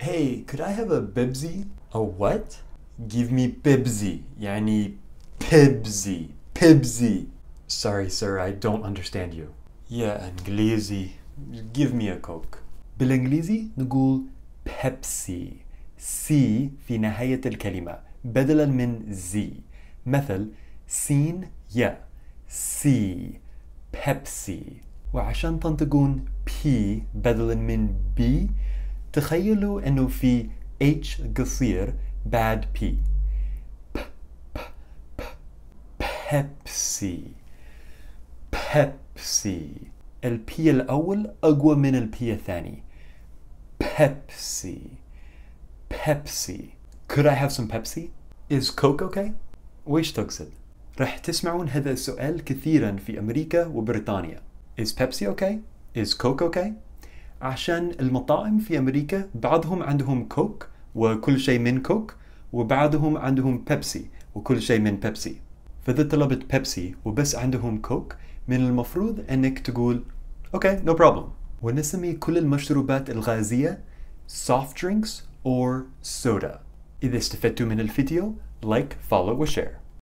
Hey, could I have a Bibsy? A what? Give me Bibsy. Yani Pibsy. Pibsy. Sorry, sir, I don't understand you. Yeah, Anglisi. Give me a Coke. بالإنجليزي نقول Pepsi. C في نهاية الكلمة بدلا من Z. مثل سين يا C, Pepsi. وعشان تنطقون P بدلا من B. تخيلوا انه في H قصير بعد P بيبسي بيبسي البي الأول أقوى من البي الثاني بيبسي بيبسي Could I have some Pepsi? Is Coke okay? ويش تقصد؟ راح تسمعون هذا السؤال كثيرا في أمريكا وبريطانيا Is Pepsi okay? Is Coke okay? عشان المطاعم في امريكا بعضهم عندهم كوك وكل شيء من كوك وبعضهم عندهم بيبسي وكل شيء من بيبسي فاذا طلبت بيبسي وبس عندهم كوك من المفروض انك تقول اوكي نو بروبلم ونسمي كل المشروبات الغازيه soft drinks or soda اذا استفدتوا من الفيديو لايك like, فولو وشير